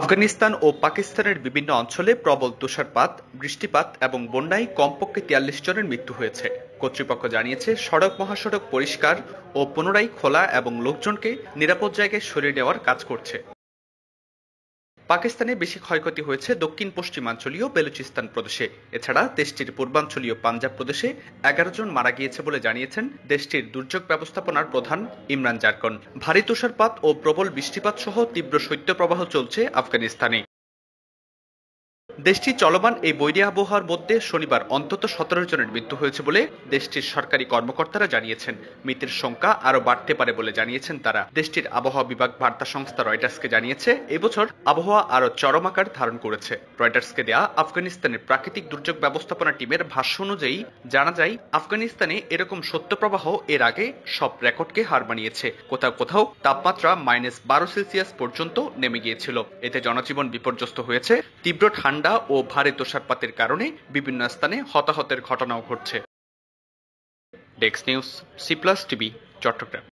আফগানিস্তান ও পাকিস্তানের বিভিন্ন অঞ্চলে প্রবল তুষারপাত বৃষ্টিপাত এবং বন্যায় কমপক্ষে তিয়াল্লিশ জনের মৃত্যু হয়েছে কর্তৃপক্ষ জানিয়েছে সড়ক মহাসড়ক পরিষ্কার ও পুনরায় খোলা এবং লোকজনকে নিরাপদ জায়গায় সরিয়ে নেওয়ার কাজ করছে পাকিস্তানে বেশি ক্ষয়ক্ষতি হয়েছে দক্ষিণ পশ্চিমাঞ্চলীয় বেলুচিস্তান প্রদেশে এছাড়া দেশটির পূর্বাঞ্চলীয় পাঞ্জাব প্রদেশে এগারো জন মারা গিয়েছে বলে জানিয়েছেন দেশটির দুর্যোগ ব্যবস্থাপনার প্রধান ইমরান জারকন ভারী তুষারপাত ও প্রবল বৃষ্টিপাত সহ তীব্র শৈত্যপ্রবাহ চলছে আফগানিস্তানে দেশটি চলমান এই বৈরী আবহাওয়ার মধ্যে শনিবার অন্তত সতেরো জনের মৃত্যু হয়েছে বলে দেশটির সরকারি কর্মকর্তারা জানিয়েছেন মৃতের সংখ্যা আরও বাড়তে পারে বলে জানিয়েছেন তারা দেশটির আবহাওয়া বিভাগ বার্তা সংস্থা রয়টার্সকে জানিয়েছে এবছর আবহাওয়া আরও চরম আকার ধারণ করেছে রয়টার্সকে দেয়া আফগানিস্তানের প্রাকৃতিক দুর্যোগ ব্যবস্থাপনা টিমের ভাষ্য অনুযায়ী জানা যায় আফগানিস্তানে এরকম সত্যপ্রবাহ এর আগে সব রেকর্ডকে হার মানিয়েছে কোথাও কোথাও তাপমাত্রা মাইনাস বারো সেলসিয়াস পর্যন্ত নেমে গিয়েছিল এতে জনজীবন বিপর্যস্ত হয়েছে তীব্র ঠান্ডা ঠান্ডা ও ভারী তুষারপাতের কারণে বিভিন্ন স্থানে হতাহতের ঘটনাও ঘটছে desk news C plus TV Chittagong